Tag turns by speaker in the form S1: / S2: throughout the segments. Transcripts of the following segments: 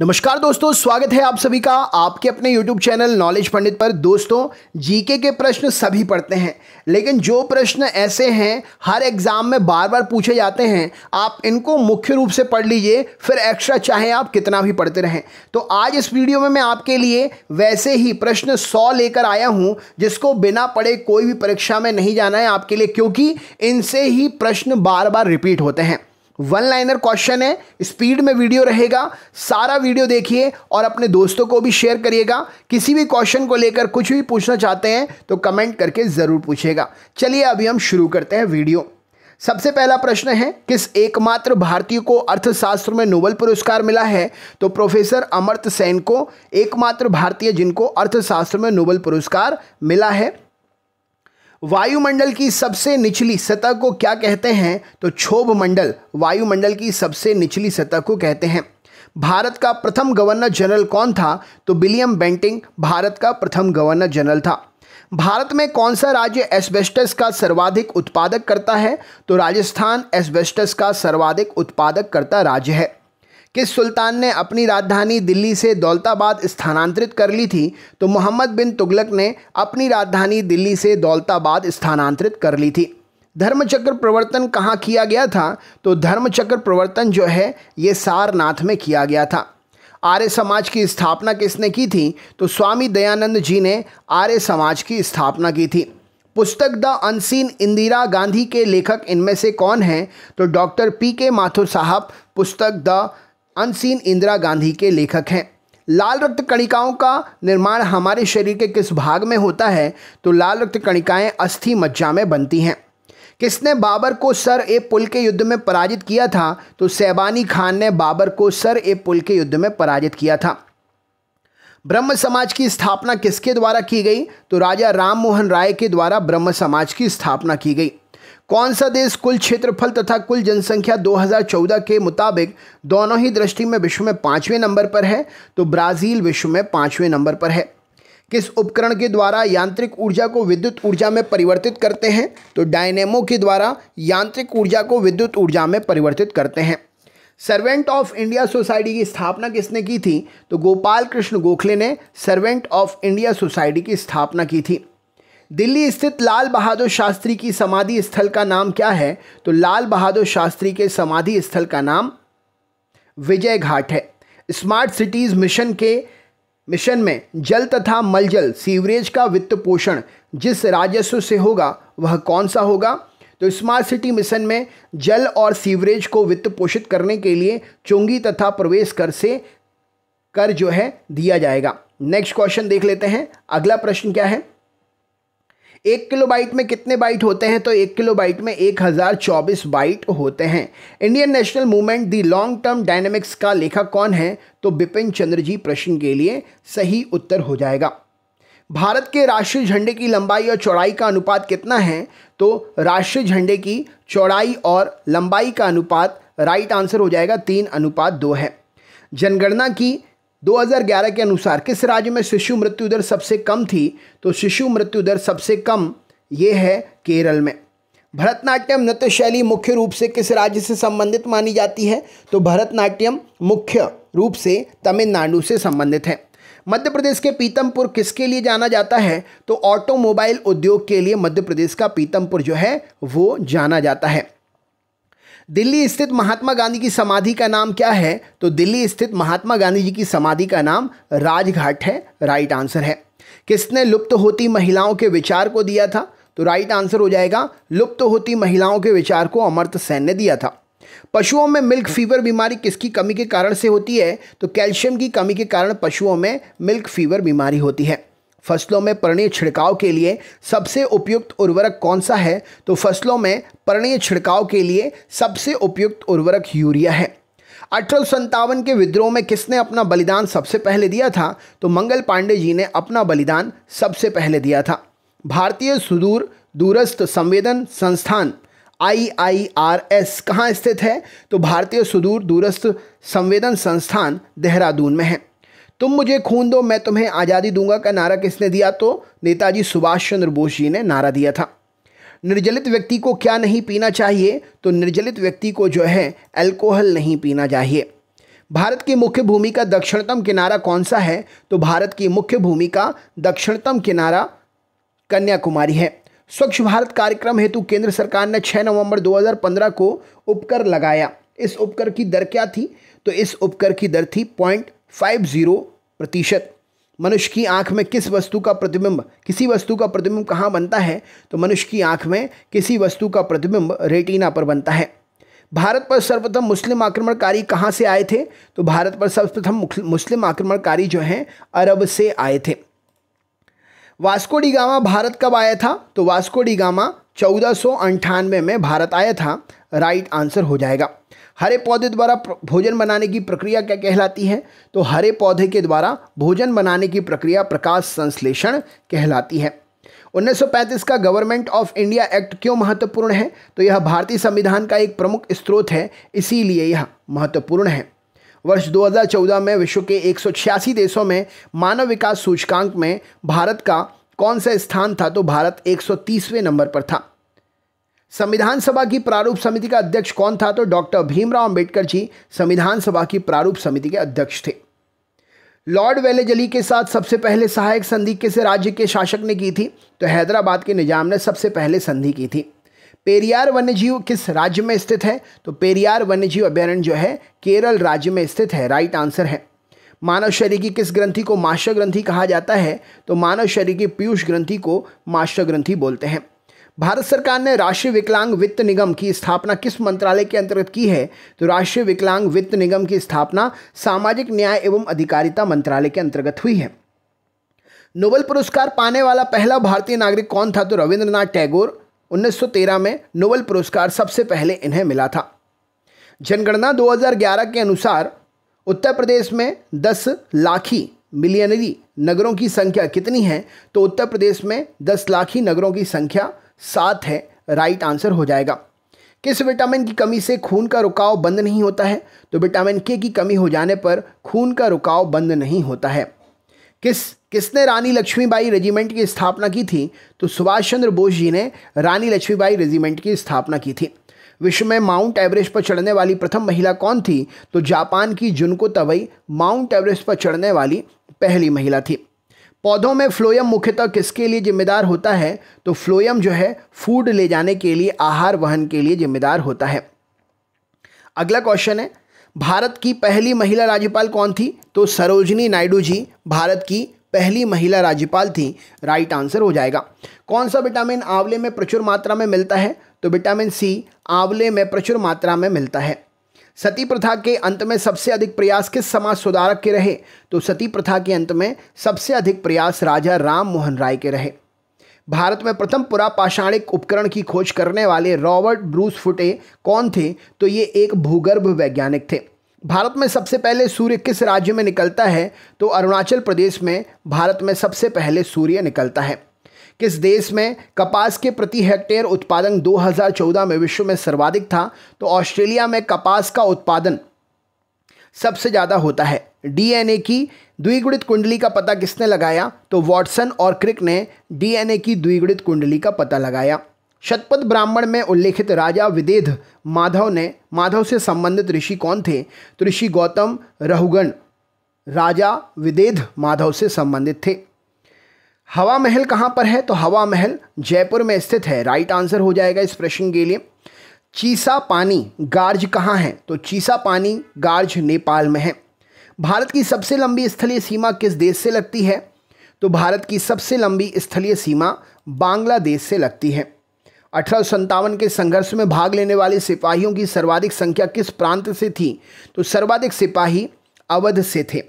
S1: नमस्कार दोस्तों स्वागत है आप सभी का आपके अपने YouTube चैनल नॉलेज पंडित पर दोस्तों जीके के प्रश्न सभी पढ़ते हैं लेकिन जो प्रश्न ऐसे हैं हर एग्ज़ाम में बार बार पूछे जाते हैं आप इनको मुख्य रूप से पढ़ लीजिए फिर एक्स्ट्रा चाहे आप कितना भी पढ़ते रहें तो आज इस वीडियो में मैं आपके लिए वैसे ही प्रश्न सौ लेकर आया हूँ जिसको बिना पढ़े कोई भी परीक्षा में नहीं जाना है आपके लिए क्योंकि इनसे ही प्रश्न बार बार रिपीट होते हैं वन लाइनर क्वेश्चन है स्पीड में वीडियो रहेगा सारा वीडियो देखिए और अपने दोस्तों को भी शेयर करिएगा किसी भी क्वेश्चन को लेकर कुछ भी पूछना चाहते हैं तो कमेंट करके ज़रूर पूछेगा चलिए अभी हम शुरू करते हैं वीडियो सबसे पहला प्रश्न है किस एकमात्र भारतीय को अर्थशास्त्र में नोबल पुरस्कार मिला है तो प्रोफेसर अमर्त सेन को एकमात्र भारतीय जिनको अर्थशास्त्र में नोबल पुरस्कार मिला है वायुमंडल की सबसे निचली सतह को क्या कहते हैं तो क्षोभ मंडल वायुमंडल की सबसे निचली सतह को कहते हैं भारत का प्रथम गवर्नर जनरल कौन था तो विलियम बेंटिंग भारत का प्रथम गवर्नर जनरल था भारत में कौन सा राज्य एस्बेस्टस का सर्वाधिक उत्पादक करता है तो राजस्थान एस्बेस्टस का सर्वाधिक उत्पादक करता राज्य है किस सुल्तान ने अपनी राजधानी दिल्ली से दौलताबाद स्थानांतरित कर ली थी तो मोहम्मद बिन तुगलक ने अपनी राजधानी दिल्ली से दौलताबाद स्थानांतरित कर ली थी धर्मचक्र प्रवर्तन कहाँ किया गया था तो धर्मचक्र प्रवर्तन जो है ये सारनाथ में किया गया था आर्य समाज की स्थापना किसने की थी तो स्वामी दयानंद जी ने आर्य समाज की स्थापना की थी पुस्तक द अनसीन इंदिरा गांधी के लेखक इनमें से कौन हैं तो डॉक्टर पी के माथुर साहब पुस्तक द अनसीन इंदिरा गांधी के लेखक हैं लाल रक्त कणिकाओं का निर्माण हमारे शरीर के किस भाग में होता है तो लाल रक्त कणिकाएं अस्थि मज्जा में बनती हैं किसने बाबर को सर ए पुल के युद्ध में पराजित किया था तो सैबानी खान ने बाबर को सर ए पुल के युद्ध में पराजित किया था ब्रह्म समाज की स्थापना किसके द्वारा की गई तो राजा राम मोहन राय के द्वारा ब्रह्म समाज की स्थापना की गई कौन सा देश कुल क्षेत्रफल तथा कुल जनसंख्या 2014 के मुताबिक दोनों ही दृष्टि में विश्व में पाँचवें नंबर पर है तो ब्राज़ील विश्व में पाँचवें नंबर पर है किस उपकरण के द्वारा यांत्रिक ऊर्जा को विद्युत ऊर्जा में परिवर्तित करते हैं तो डायनेमो के द्वारा यांत्रिक ऊर्जा को विद्युत ऊर्जा में परिवर्तित करते हैं सर्वेंट ऑफ इंडिया सोसाइटी की स्थापना किसने की थी तो गोपाल कृष्ण गोखले ने सर्वेंट ऑफ इंडिया सोसाइटी की स्थापना की थी दिल्ली स्थित लाल बहादुर शास्त्री की समाधि स्थल का नाम क्या है तो लाल बहादुर शास्त्री के समाधि स्थल का नाम विजय घाट है स्मार्ट सिटीज़ मिशन के मिशन में जल तथा मलजल सीवरेज का वित्त पोषण जिस राजस्व से होगा वह कौन सा होगा तो स्मार्ट सिटी मिशन में जल और सीवरेज को वित्त पोषित करने के लिए चुंगी तथा प्रवेश कर से कर जो है दिया जाएगा नेक्स्ट क्वेश्चन देख लेते हैं अगला प्रश्न क्या है एक किलो बाइट में कितने बाइट होते हैं तो एक किलो बाइट में एक हज़ार चौबीस बाइट होते हैं Indian national movement the long term dynamics का लेखक कौन है तो बिपिन चंद्र जी प्रश्न के लिए सही उत्तर हो जाएगा भारत के राष्ट्रीय झंडे की लंबाई और चौड़ाई का अनुपात कितना है तो राष्ट्रीय झंडे की चौड़ाई और लंबाई का अनुपात राइट आंसर हो जाएगा तीन अनुपात दो है जनगणना की 2011 के अनुसार किस राज्य में शिशु मृत्यु दर सबसे कम थी तो शिशु मृत्यु दर सबसे कम ये है केरल में भरतनाट्यम नृत्य शैली मुख्य रूप से किस राज्य से संबंधित मानी जाती है तो भरतनाट्यम मुख्य रूप से तमिलनाडु से संबंधित है मध्य प्रदेश के पीतमपुर किसके लिए जाना जाता है तो ऑटोमोबाइल उद्योग के लिए मध्य प्रदेश का पीतमपुर जो है वो जाना जाता है दिल्ली स्थित महात्मा गांधी की समाधि का नाम क्या है तो दिल्ली स्थित महात्मा गांधी जी की समाधि का नाम राजघाट है राइट आंसर है किसने लुप्त तो होती महिलाओं के विचार को दिया था तो राइट आंसर हो जाएगा लुप्त तो होती महिलाओं के विचार को अमर्त सेन ने दिया था पशुओं में मिल्क फीवर बीमारी किसकी कमी के कारण से होती है तो कैल्शियम की कमी के कारण पशुओं में मिल्क फीवर बीमारी होती है फसलों में पर्णीय छिड़काव के लिए सबसे उपयुक्त उर्वरक कौन सा है तो फसलों में पर्णीय छिड़काव के लिए सबसे उपयुक्त उर्वरक यूरिया है अठारह के विद्रोह में किसने अपना बलिदान सबसे पहले दिया था तो मंगल पांडे जी ने अपना बलिदान सबसे पहले दिया था भारतीय सुदूर दूरस्थ संवेदन संस्थान आई आई आर एस कहाँ स्थित है तो भारतीय सुदूर दूरस्थ संवेदन संस्थान देहरादून में है तुम मुझे खून दो मैं तुम्हें आज़ादी दूंगा का नारा किसने दिया तो नेताजी सुभाष चंद्र बोस जी ने नारा दिया था निर्जलित व्यक्ति को क्या नहीं पीना चाहिए तो निर्जलित व्यक्ति को जो है अल्कोहल नहीं पीना चाहिए भारत की मुख्य भूमि का दक्षिणतम किनारा कौन सा है तो भारत की मुख्य भूमि का दक्षिणतम किनारा कन्याकुमारी है स्वच्छ भारत कार्यक्रम हेतु केंद्र सरकार ने 6 नवंबर 2015 को उपकर लगाया इस उपकर की दर क्या थी तो इस उपकर की दर थी पॉइंट फाइव जीरो प्रतिशत मनुष्य की आंख में किस वस्तु का प्रतिबिंब किसी वस्तु का प्रतिबिंब कहाँ बनता है तो मनुष्य की आंख में किसी वस्तु का प्रतिबिंब रेटिना पर बनता है भारत पर सर्वप्रथम मुस्लिम आक्रमणकारी कहाँ से आए थे तो भारत पर सर्वप्रथम मुस्लिम आक्रमणकारी जो हैं अरब से आए थे वास्को डी गामा भारत कब आया था तो वास्को चौदह गामा चौदह में भारत आया था राइट आंसर हो जाएगा हरे पौधे द्वारा भोजन बनाने की प्रक्रिया क्या कहलाती है तो हरे पौधे के द्वारा भोजन बनाने की प्रक्रिया प्रकाश संश्लेषण कहलाती है 1935 का गवर्नमेंट ऑफ इंडिया एक्ट क्यों महत्वपूर्ण है तो यह भारतीय संविधान का एक प्रमुख स्रोत है इसीलिए यह महत्वपूर्ण है वर्ष 2014 में विश्व के एक देशों में मानव विकास सूचकांक में भारत का कौन सा स्थान था तो भारत 130वें नंबर पर था संविधान सभा की प्रारूप समिति का अध्यक्ष कौन था तो डॉक्टर भीमराव अंबेडकर जी संविधान सभा की प्रारूप समिति के अध्यक्ष थे लॉर्ड वेलेजली के साथ सबसे पहले सहायक संधि किस राज्य के शासक ने की थी तो हैदराबाद के निजाम ने सबसे पहले संधि की थी पेरियार वन्यजीव किस राज्य में स्थित है तो पेरियार वन्यजीव अभ्यारण्य जो है केरल राज्य में स्थित है राइट आंसर है मानव शरीर की किस ग्रंथि को मास्टर ग्रंथि कहा जाता है तो मानव शरीर की पीयूष ग्रंथि को मास्टर ग्रंथि बोलते हैं भारत सरकार ने राष्ट्रीय विकलांग वित्त निगम की स्थापना किस मंत्रालय के अंतर्गत की है तो राष्ट्रीय विकलांग वित्त निगम की स्थापना सामाजिक न्याय एवं अधिकारिता मंत्रालय के अंतर्गत हुई है नोबल पुरस्कार पाने वाला पहला भारतीय नागरिक कौन था तो रविंद्रनाथ टैगोर 1913 में नोबल पुरस्कार सबसे पहले इन्हें मिला था जनगणना 2011 के अनुसार उत्तर प्रदेश में 10 लाखी मिलियनरी नगरों की संख्या कितनी है तो उत्तर प्रदेश में 10 लाखी नगरों की संख्या सात है राइट आंसर हो जाएगा किस विटामिन की कमी से खून का रुकाव बंद नहीं होता है तो विटामिन के की कमी हो जाने पर खून का रुकाव बंद नहीं होता है किस किसने रानी लक्ष्मीबाई रेजिमेंट की स्थापना की थी तो सुभाष चंद्र बोस जी ने रानी लक्ष्मीबाई रेजिमेंट की स्थापना की थी विश्व में माउंट एवरेस्ट पर चढ़ने वाली प्रथम महिला कौन थी तो जापान की जुनको तवई माउंट एवरेस्ट पर चढ़ने वाली पहली महिला थी पौधों में फ्लोयम मुख्यतः किसके लिए जिम्मेदार होता है तो फ्लोयम जो है फूड ले जाने के लिए आहार वहन के लिए जिम्मेदार होता है अगला क्वेश्चन है भारत की पहली महिला राज्यपाल कौन थी तो सरोजनी नायडू जी भारत की पहली महिला राज्यपाल थी राइट आंसर हो जाएगा कौन सा विटामिन आंवले में प्रचुर मात्रा में मिलता है तो विटामिन सी आंवले में प्रचुर मात्रा में मिलता है सती प्रथा के अंत में सबसे अधिक प्रयास किस समाज सुधारक के रहे तो सती प्रथा के अंत में सबसे अधिक प्रयास राजा राम मोहन राय के रहे भारत में प्रथम पुरापाषाणिक उपकरण की खोज करने वाले रॉबर्ट ब्रूस फुटे कौन थे तो ये एक भूगर्भ वैज्ञानिक थे भारत में सबसे पहले सूर्य किस राज्य में निकलता है तो अरुणाचल प्रदेश में भारत में सबसे पहले सूर्य निकलता है किस देश में कपास के प्रति हेक्टेयर उत्पादन 2014 में विश्व में सर्वाधिक था तो ऑस्ट्रेलिया में कपास का उत्पादन सबसे ज़्यादा होता है डीएनए की द्विगुणित कुंडली का पता किसने लगाया तो वॉटसन और क्रिक ने डीएनए की द्विगुणित कुंडली का पता लगाया शतपथ ब्राह्मण में उल्लेखित राजा विदेध माधव ने माधव से संबंधित ऋषि कौन थे तो ऋषि गौतम रहुगण राजा विदेध माधव से संबंधित थे हवा महल कहाँ पर है तो हवा महल जयपुर में स्थित है राइट आंसर हो जाएगा इस प्रश्न के लिए चीसा पानी गार्ज कहाँ है तो चीसा पानी गार्ज नेपाल में है भारत की सबसे लंबी स्थलीय सीमा किस देश से लगती है तो भारत की सबसे लंबी स्थलीय सीमा बांग्लादेश से लगती है अठारह के संघर्ष में भाग लेने वाले सिपाहियों की सर्वाधिक संख्या किस प्रांत से थी तो सर्वाधिक सिपाही अवध से थे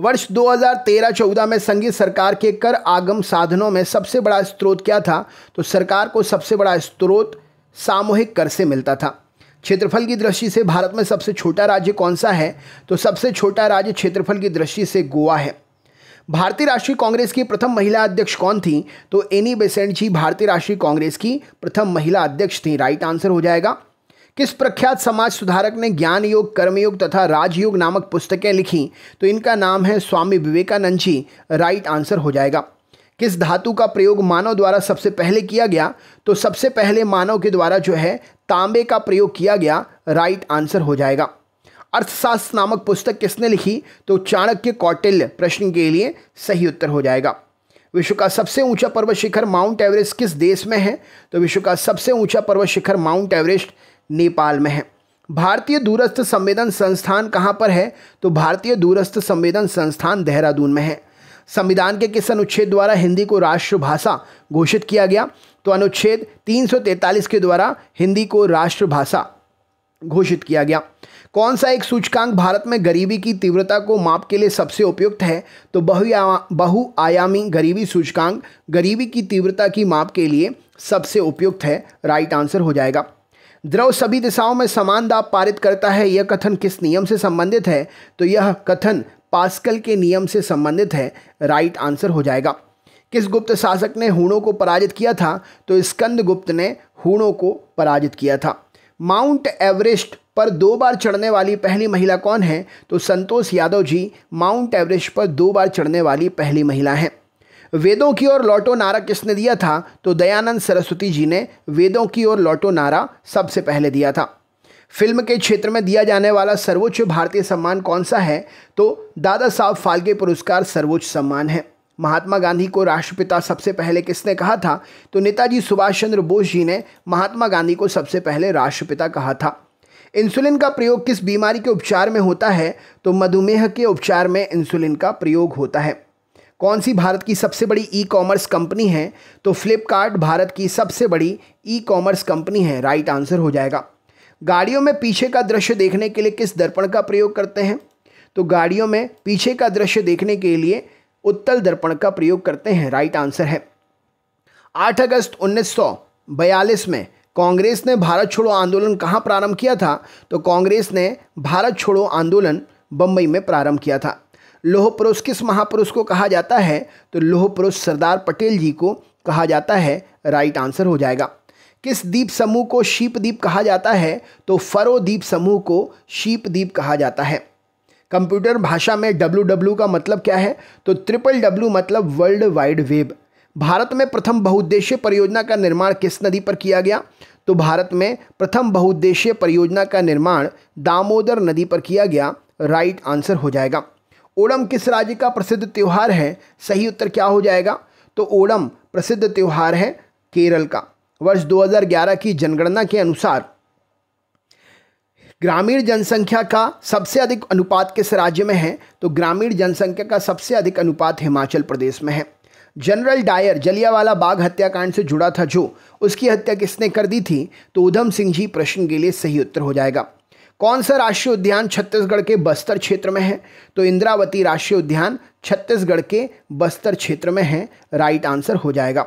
S1: वर्ष 2013-14 में संघीय सरकार के कर आगम साधनों में सबसे बड़ा स्रोत क्या था तो सरकार को सबसे बड़ा स्रोत सामूहिक कर से मिलता था क्षेत्रफल की दृष्टि से भारत में सबसे छोटा राज्य कौन सा है तो सबसे छोटा राज्य क्षेत्रफल की दृष्टि से गोवा है भारतीय राष्ट्रीय कांग्रेस की प्रथम महिला अध्यक्ष कौन थी तो एनी बेसेंट जी भारतीय राष्ट्रीय कांग्रेस की प्रथम महिला अध्यक्ष थी राइट आंसर हो जाएगा किस प्रख्यात समाज सुधारक ने ज्ञान योग कर्मयोग तथा राजयोग नामक पुस्तकें लिखी तो इनका नाम है स्वामी विवेकानंद जी राइट आंसर हो जाएगा किस धातु का प्रयोग मानव द्वारा सबसे पहले किया गया तो सबसे पहले मानव के द्वारा जो है तांबे का प्रयोग किया गया राइट आंसर हो जाएगा अर्थशास्त्र नामक पुस्तक किसने लिखी तो चाणक्य कौटिल्य प्रश्न के लिए सही उत्तर हो जाएगा विश्व का सबसे ऊंचा पर्वत शिखर माउंट एवरेस्ट किस देश में है तो विश्व का सबसे ऊंचा पर्वत शिखर माउंट एवरेस्ट नेपाल में है भारतीय दूरस्थ संवेदन संस्थान कहाँ पर है तो भारतीय दूरस्थ संवेदन संस्थान देहरादून में है संविधान के किस अनुच्छेद द्वारा हिंदी को राष्ट्रभाषा घोषित किया गया तो अनुच्छेद 343 के द्वारा हिंदी को राष्ट्रभाषा घोषित किया गया कौन सा एक सूचकांक भारत में गरीबी की तीव्रता को माप के लिए सबसे उपयुक्त है तो बहुआयामी गरीबी सूचकांक गरीबी की तीव्रता की माप के लिए सबसे उपयुक्त है राइट आंसर हो जाएगा द्रव सभी दिशाओं में समान दाब पारित करता है यह कथन किस नियम से संबंधित है तो यह कथन पास्कल के नियम से संबंधित है राइट आंसर हो जाएगा किस गुप्त शासक ने हूणों को पराजित किया था तो स्कंद गुप्त ने हूणों को पराजित किया था माउंट एवरेस्ट पर दो बार चढ़ने वाली पहली महिला कौन है तो संतोष यादव जी माउंट एवरेस्ट पर दो बार चढ़ने वाली पहली महिला हैं वेदों की ओर लौटो नारा किसने दिया था तो दयानंद सरस्वती जी ने वेदों की ओर लौटो नारा सबसे पहले दिया था फिल्म के क्षेत्र में दिया जाने वाला सर्वोच्च भारतीय सम्मान कौन सा है तो दादा साहब फाल्के पुरस्कार सर्वोच्च सम्मान है महात्मा गांधी को राष्ट्रपिता सबसे पहले किसने कहा था तो नेताजी सुभाष चंद्र बोस जी ने महात्मा गांधी को सबसे पहले राष्ट्रपिता कहा था इंसुलिन का प्रयोग किस बीमारी के उपचार में होता है तो मधुमेह के उपचार में इंसुलिन का प्रयोग होता है कौन सी भारत की सबसे बड़ी ई कॉमर्स कंपनी है तो फ्लिपकार्ट भारत की सबसे बड़ी ई कॉमर्स कंपनी है राइट आंसर हो जाएगा गाड़ियों में पीछे का दृश्य देखने के लिए किस दर्पण का प्रयोग करते हैं तो गाड़ियों में पीछे का दृश्य देखने के लिए उत्तल दर्पण का प्रयोग करते हैं राइट आंसर है आठ अगस्त उन्नीस में कांग्रेस ने भारत छोड़ो आंदोलन कहाँ प्रारंभ किया था तो कांग्रेस ने भारत छोड़ो आंदोलन बम्बई में प्रारंभ किया था लोह पुरुष किस महापुरुष को कहा जाता है तो लोह पुरुष सरदार पटेल जी को कहा जाता है राइट आंसर हो जाएगा किस द्वीप समूह को शीप द्वीप कहा जाता है तो फरो द्वीप समूह को शीप द्वीप कहा जाता है कंप्यूटर भाषा में डब्ल्यू डब्ल्यू का मतलब क्या है तो ट्रिपल डब्ल्यू मतलब वर्ल्ड वाइड वेब भारत में प्रथम बहुद्देशीय परियोजना का निर्माण किस नदी पर किया गया तो भारत में प्रथम बहुद्देशीय परियोजना का निर्माण दामोदर नदी पर किया गया राइट आंसर हो जाएगा ओणम किस राज्य का प्रसिद्ध त्यौहार है सही उत्तर क्या हो जाएगा तो ओणम प्रसिद्ध त्यौहार है केरल का वर्ष 2011 की जनगणना के अनुसार ग्रामीण जनसंख्या का सबसे अधिक अनुपात किस राज्य में है तो ग्रामीण जनसंख्या का सबसे अधिक अनुपात हिमाचल प्रदेश में है जनरल डायर जलियावाला बाग हत्याकांड से जुड़ा था जो उसकी हत्या किसने कर दी थी तो उधम सिंह जी प्रश्न के लिए सही उत्तर हो जाएगा कौन सा राष्ट्रीय उद्यान छत्तीसगढ़ के बस्तर क्षेत्र में है तो इंद्रावती राष्ट्रीय उद्यान छत्तीसगढ़ के बस्तर क्षेत्र में है राइट आंसर हो जाएगा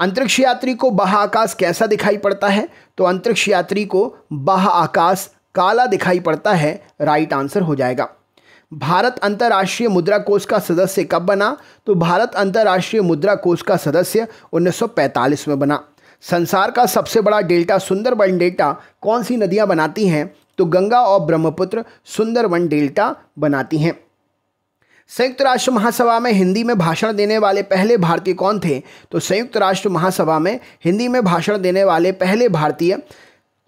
S1: अंतरिक्ष यात्री को बाह आकाश कैसा दिखाई पड़ता है तो अंतरिक्ष यात्री को बाह आकाश काला दिखाई पड़ता है राइट आंसर हो जाएगा भारत अंतर्राष्ट्रीय मुद्रा कोष का सदस्य कब बना तो भारत अंतर्राष्ट्रीय मुद्रा कोष का सदस्य 1945 में बना संसार का सबसे बड़ा डेल्टा सुंदरबन डेल्टा कौन सी नदियाँ बनाती हैं तो गंगा और ब्रह्मपुत्र सुंदरबन डेल्टा बनाती हैं संयुक्त राष्ट्र महासभा में हिंदी में भाषण देने वाले पहले भारतीय कौन थे तो संयुक्त राष्ट्र महासभा में हिंदी में भाषण देने वाले पहले भारतीय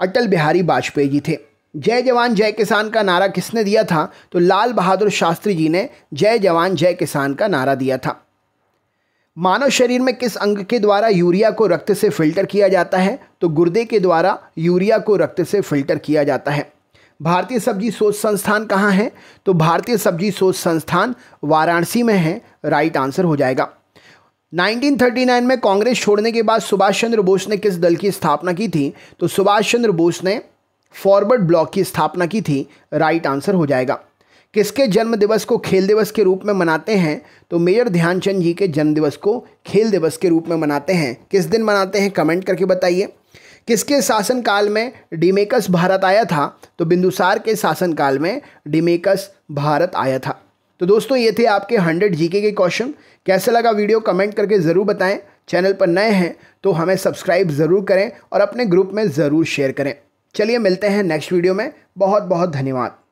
S1: अटल बिहारी वाजपेयी जी थे जय जवान जय किसान का नारा किसने दिया था तो लाल बहादुर शास्त्री जी ने जय जवान जय किसान का नारा दिया था मानव शरीर में किस अंग के द्वारा यूरिया को रक्त से फिल्टर किया जाता है तो गुर्दे के द्वारा यूरिया को रक्त से फिल्टर किया जाता है भारतीय सब्जी शोध संस्थान कहाँ है तो भारतीय सब्जी शोध संस्थान वाराणसी में है राइट आंसर हो जाएगा 1939 में कांग्रेस छोड़ने के बाद सुभाष चंद्र बोस ने किस दल की स्थापना की थी तो सुभाष चंद्र बोस ने फॉरवर्ड ब्लॉक की स्थापना की थी राइट आंसर हो जाएगा किसके जन्म दिवस को खेल दिवस के रूप में मनाते हैं तो मेजर ध्यानचंद जी के जन्म दिवस को खेल दिवस के रूप में मनाते हैं किस दिन मनाते हैं कमेंट करके बताइए किसके शासनकाल में डिमेकस भारत आया था तो बिंदुसार के शासनकाल में डिमेकस भारत आया था तो दोस्तों ये थे आपके हंड्रेड जीके के क्वेश्चन कैसे लगा वीडियो कमेंट करके ज़रूर बताएं चैनल पर नए हैं तो हमें सब्सक्राइब ज़रूर करें और अपने ग्रुप में ज़रूर शेयर करें चलिए मिलते हैं नेक्स्ट वीडियो में बहुत बहुत धन्यवाद